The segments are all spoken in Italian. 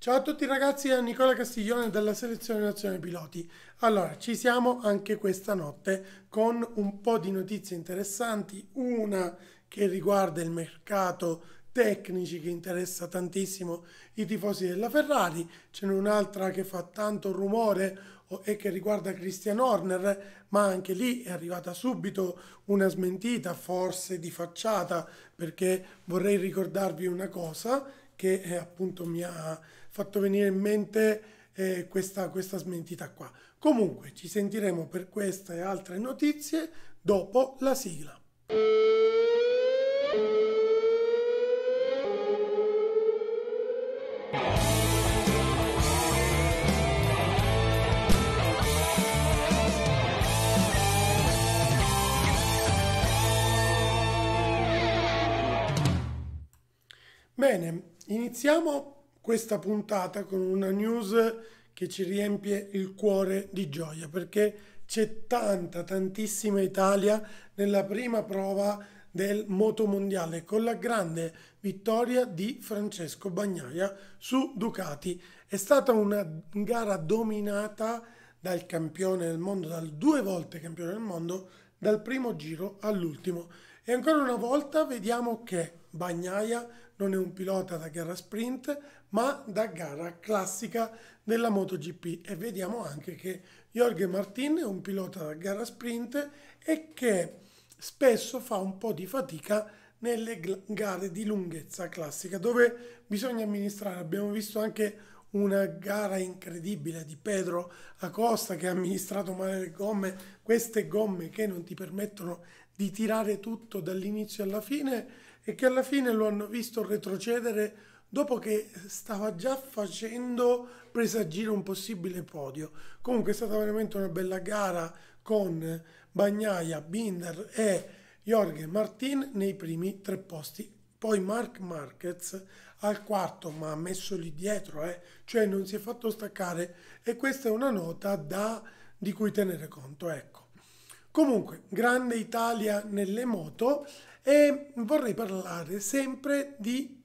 Ciao a tutti ragazzi, è Nicola Castiglione della Selezione Nazionale Piloti. Allora, ci siamo anche questa notte con un po' di notizie interessanti, una che riguarda il mercato tecnici che interessa tantissimo i tifosi della Ferrari, ce n'è un'altra che fa tanto rumore e che riguarda Christian Horner, ma anche lì è arrivata subito una smentita, forse di facciata, perché vorrei ricordarvi una cosa che eh, appunto mi ha fatto venire in mente eh, questa, questa smentita qua. Comunque ci sentiremo per queste e altre notizie dopo la sigla. Bene, iniziamo questa puntata con una news che ci riempie il cuore di gioia perché c'è tanta, tantissima Italia nella prima prova del moto mondiale con la grande vittoria di Francesco Bagnaia su Ducati. È stata una gara dominata dal campione del mondo, dal due volte campione del mondo, dal primo giro all'ultimo. E ancora una volta vediamo che Bagnaia non è un pilota da gara sprint, ma da gara classica della MotoGP e vediamo anche che Jorge Martin è un pilota da gara sprint e che spesso fa un po' di fatica nelle gare di lunghezza classica dove bisogna amministrare. Abbiamo visto anche una gara incredibile di Pedro Acosta che ha amministrato male le gomme, queste gomme che non ti permettono di tirare tutto dall'inizio alla fine e che alla fine lo hanno visto retrocedere dopo che stava già facendo presagire un possibile podio. Comunque è stata veramente una bella gara con Bagnaia, Binder e Jorge Martin nei primi tre posti. Poi Mark Marquez al quarto, ma ha messo lì dietro, eh? cioè non si è fatto staccare e questa è una nota da, di cui tenere conto. Ecco. Comunque, grande Italia nelle moto e vorrei parlare sempre di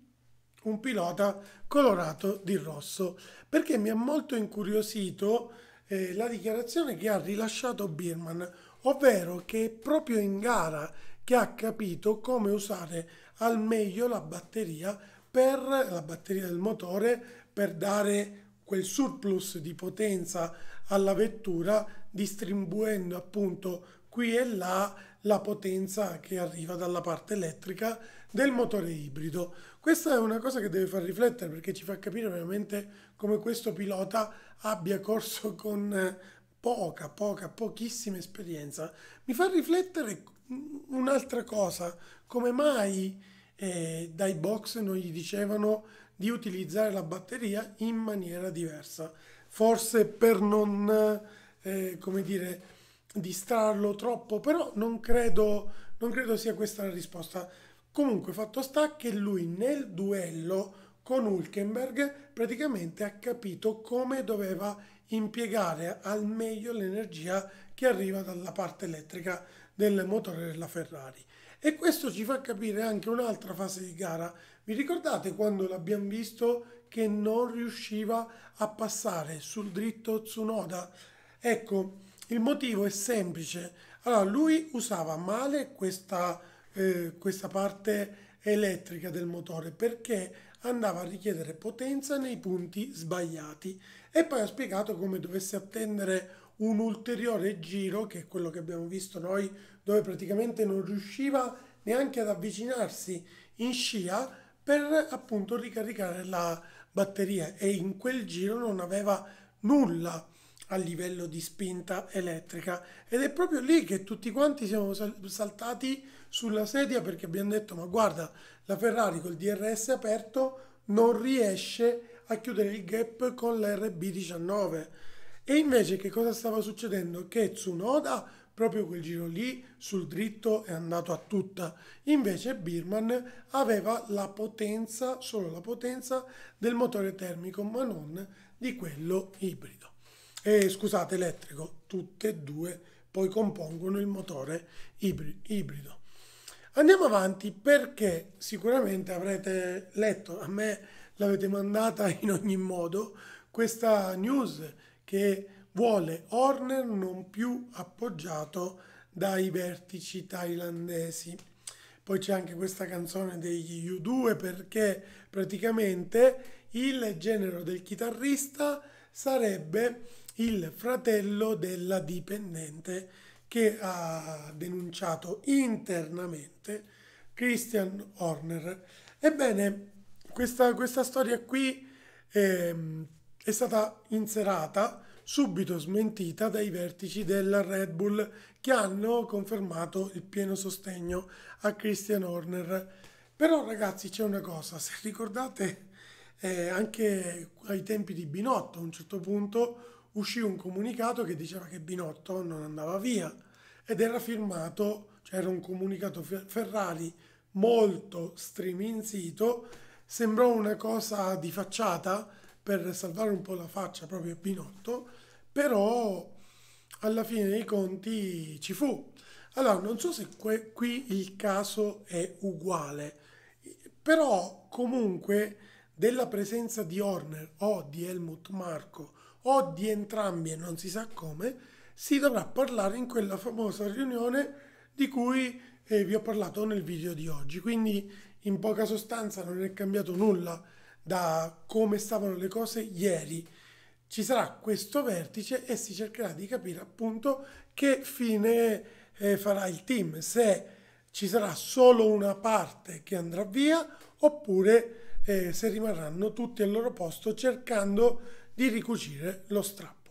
un pilota colorato di rosso, perché mi ha molto incuriosito eh, la dichiarazione che ha rilasciato Birman, ovvero che è proprio in gara che ha capito come usare al meglio la batteria per la batteria del motore per dare quel surplus di potenza alla vettura distribuendo appunto qui e là la potenza che arriva dalla parte elettrica del motore ibrido. Questa è una cosa che deve far riflettere perché ci fa capire veramente come questo pilota abbia corso con eh, poca, poca, pochissima esperienza. Mi fa riflettere un'altra cosa, come mai eh, dai box non gli dicevano di utilizzare la batteria in maniera diversa, forse per non, eh, come dire, distrarlo troppo, però non credo, non credo sia questa la risposta Comunque fatto sta che lui nel duello con Hulkenberg praticamente ha capito come doveva impiegare al meglio l'energia che arriva dalla parte elettrica del motore della Ferrari. E questo ci fa capire anche un'altra fase di gara. Vi ricordate quando l'abbiamo visto che non riusciva a passare sul dritto Tsunoda? Ecco, il motivo è semplice. Allora, lui usava male questa eh, questa parte elettrica del motore perché andava a richiedere potenza nei punti sbagliati e poi ho spiegato come dovesse attendere un ulteriore giro che è quello che abbiamo visto noi dove praticamente non riusciva neanche ad avvicinarsi in scia per appunto ricaricare la batteria e in quel giro non aveva nulla a livello di spinta elettrica ed è proprio lì che tutti quanti siamo saltati sulla sedia perché abbiamo detto ma guarda la Ferrari col DRS aperto non riesce a chiudere il gap con l'RB19 e invece che cosa stava succedendo? Che Tsunoda proprio quel giro lì sul dritto è andato a tutta invece Birman aveva la potenza solo la potenza del motore termico ma non di quello ibrido eh, scusate elettrico tutte e due poi compongono il motore ibrido Andiamo avanti perché sicuramente avrete letto, a me l'avete mandata in ogni modo, questa news che vuole Horner non più appoggiato dai vertici thailandesi. Poi c'è anche questa canzone degli U2 perché praticamente il genero del chitarrista sarebbe il fratello della dipendente che ha denunciato internamente Christian Horner. Ebbene, questa, questa storia qui eh, è stata inserata, subito smentita dai vertici della Red Bull che hanno confermato il pieno sostegno a Christian Horner. Però ragazzi c'è una cosa, se ricordate eh, anche ai tempi di Binotto a un certo punto uscì un comunicato che diceva che Binotto non andava via ed era firmato, cioè era un comunicato Ferrari molto striminzito, sembrò una cosa di facciata per salvare un po' la faccia proprio a Binotto, però alla fine dei conti ci fu. Allora, non so se que- qui il caso è uguale, però comunque della presenza di Horner o di Helmut Marko o di entrambi e non si sa come, si dovrà parlare in quella famosa riunione di cui eh, vi ho parlato nel video di oggi. Quindi in poca sostanza non è cambiato nulla da come stavano le cose ieri. Ci sarà questo vertice e si cercherà di capire appunto che fine eh, farà il team, se ci sarà solo una parte che andrà via oppure eh, se rimarranno tutti al loro posto cercando di ricucire lo strappo.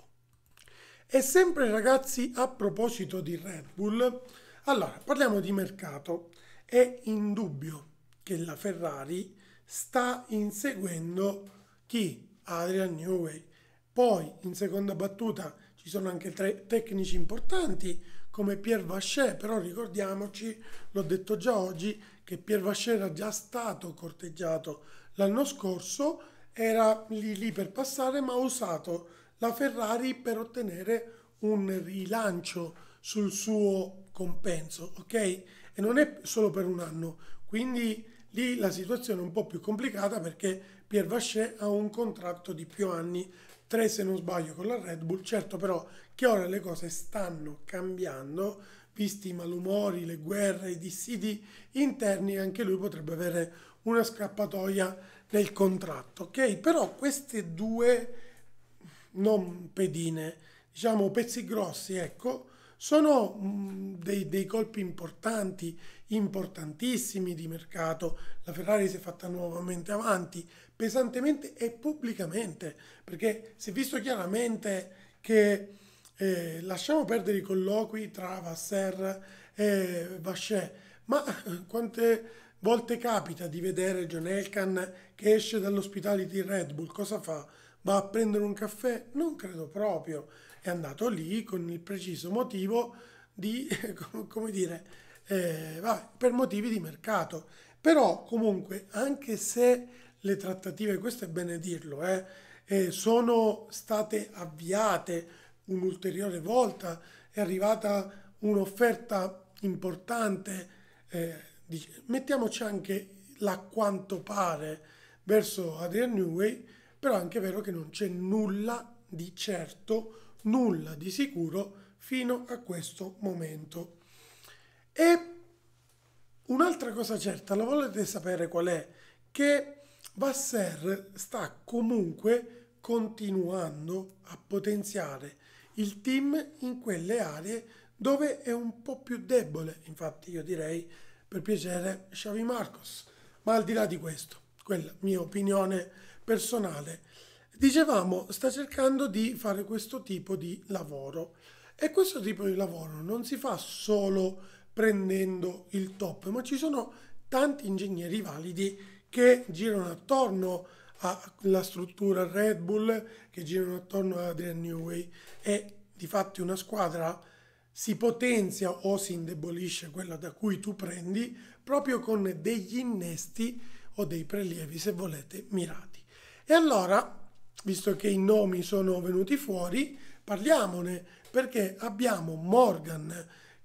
E sempre ragazzi a proposito di Red Bull, allora parliamo di mercato. È indubbio che la Ferrari sta inseguendo chi? Adrian Newey. Poi in seconda battuta ci sono anche tre tecnici importanti come Pierre Vachet, però ricordiamoci, l'ho detto già oggi, che Pierre Vachet era già stato corteggiato L'anno scorso era lì lì per passare, ma ha usato la Ferrari per ottenere un rilancio sul suo compenso, ok? E non è solo per un anno, quindi lì la situazione è un po' più complicata perché Pierre Vachet ha un contratto di più anni 3 se non sbaglio con la Red Bull, certo però che ora le cose stanno cambiando, visti i malumori, le guerre, i dissidi interni, anche lui potrebbe avere una scappatoia nel contratto, ok? Però queste due, non pedine, diciamo pezzi grossi, ecco, sono dei, dei, colpi importanti, importantissimi di mercato. La Ferrari si è fatta nuovamente avanti, pesantemente e pubblicamente, perché si è visto chiaramente che eh, lasciamo perdere i colloqui tra Vassar e Vachet, ma quante volte capita di vedere John Elkan che esce dall'ospitality Red Bull, cosa fa? Va a prendere un caffè? Non credo proprio, è andato lì con il preciso motivo di, come dire, eh, vabbè, per motivi di mercato. Però comunque, anche se le trattative, questo è bene dirlo, eh, eh, sono state avviate un'ulteriore volta, è arrivata un'offerta importante, eh, di, mettiamoci anche la quanto pare verso Adrian Newey, però è anche vero che non c'è nulla di certo, nulla di sicuro fino a questo momento. E un'altra cosa certa, la volete sapere qual è? Che Vasser sta comunque continuando a potenziare il team in quelle aree dove è un po' più debole. Infatti io direi per piacere Xavi Marcos. Ma al di là di questo, quella mia opinione personale, dicevamo sta cercando di fare questo tipo di lavoro e questo tipo di lavoro non si fa solo prendendo il top, ma ci sono tanti ingegneri validi che girano attorno alla struttura Red Bull, che girano attorno ad Adrian Newey e di fatto una squadra si potenzia o si indebolisce quella da cui tu prendi proprio con degli innesti o dei prelievi, se volete, mirati. E allora, visto che i nomi sono venuti fuori, parliamone perché abbiamo Morgan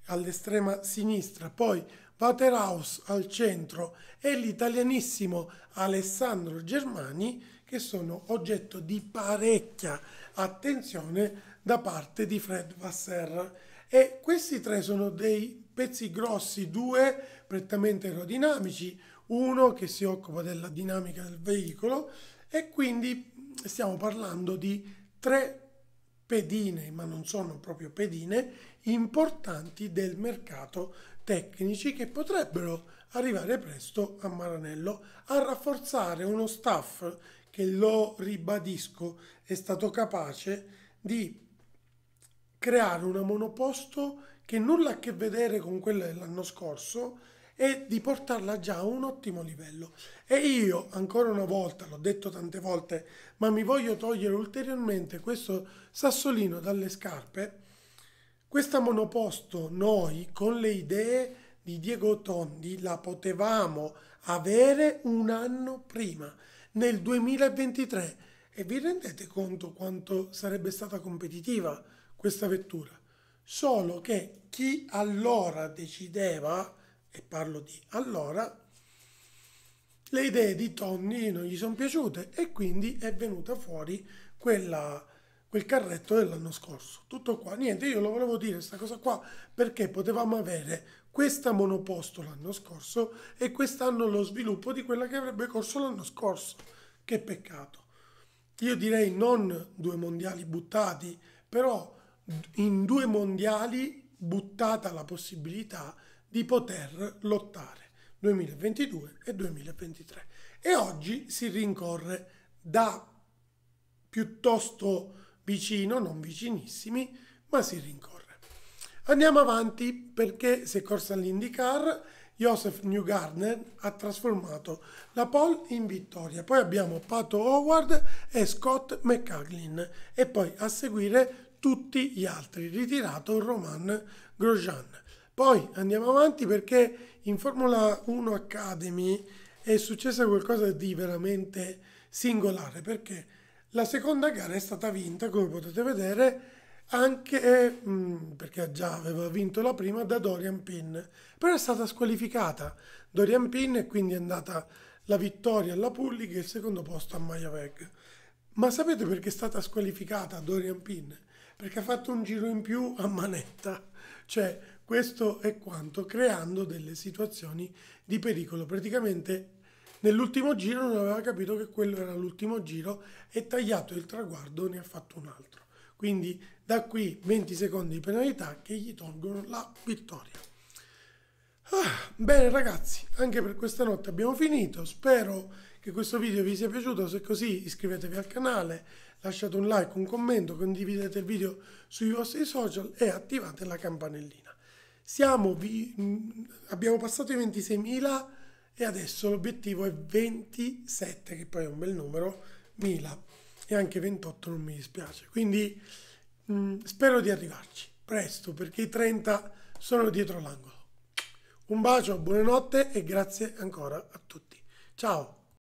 all'estrema sinistra, poi Waterhouse al centro e l'italianissimo Alessandro Germani che sono oggetto di parecchia attenzione da parte di Fred Vassar. E questi tre sono dei pezzi grossi, due prettamente aerodinamici, uno che si occupa della dinamica del veicolo e quindi stiamo parlando di tre pedine, ma non sono proprio pedine, importanti del mercato tecnici che potrebbero arrivare presto a Maranello a rafforzare uno staff che lo ribadisco è stato capace di creare una monoposto che nulla ha a che vedere con quella dell'anno scorso e di portarla già a un ottimo livello. E io, ancora una volta, l'ho detto tante volte, ma mi voglio togliere ulteriormente questo sassolino dalle scarpe questa monoposto noi con le idee di Diego Tondi la potevamo avere un anno prima, nel 2023. E vi rendete conto quanto sarebbe stata competitiva questa vettura? Solo che chi allora decideva, e parlo di allora, le idee di Tondi non gli sono piaciute e quindi è venuta fuori quella quel carretto dell'anno scorso. Tutto qua, niente, io lo volevo dire questa cosa qua perché potevamo avere questa monoposto l'anno scorso e quest'anno lo sviluppo di quella che avrebbe corso l'anno scorso. Che peccato. Io direi non due mondiali buttati, però in due mondiali buttata la possibilità di poter lottare 2022 e 2023. E oggi si rincorre da piuttosto vicino, non vicinissimi, ma si rincorre. Andiamo avanti perché se corsa all'IndyCar, Joseph Newgarden ha trasformato la pole in vittoria. Poi abbiamo Pato Howard e Scott McCaglin e poi a seguire tutti gli altri, ritirato Roman Grosjean. Poi andiamo avanti perché in Formula 1 Academy è successo qualcosa di veramente singolare perché la seconda gara è stata vinta, come potete vedere, anche mh, eh, mm, perché già aveva vinto la prima da Dorian Pin, però è stata squalificata Dorian Pin e quindi è andata la vittoria alla Pullig e il secondo posto a Majavec. Ma sapete perché è stata squalificata Dorian Pin? Perché ha fatto un giro in più a manetta. Cioè, questo è quanto creando delle situazioni di pericolo. Praticamente Nell'ultimo giro non aveva capito che quello era l'ultimo giro e tagliato il traguardo ne ha fatto un altro. Quindi da qui 20 secondi di penalità che gli tolgono la vittoria. Ah, bene ragazzi, anche per questa notte abbiamo finito. Spero che questo video vi sia piaciuto. Se è così iscrivetevi al canale, lasciate un like, un commento, condividete il video sui vostri social e attivate la campanellina. Siamo, vi, mm, abbiamo passato i 26.000 e adesso l'obiettivo è 27 che poi è un bel numero 1000 e anche 28 non mi dispiace quindi mh, mm, spero di arrivarci presto perché i 30 sono dietro l'angolo un bacio buonanotte e grazie ancora a tutti ciao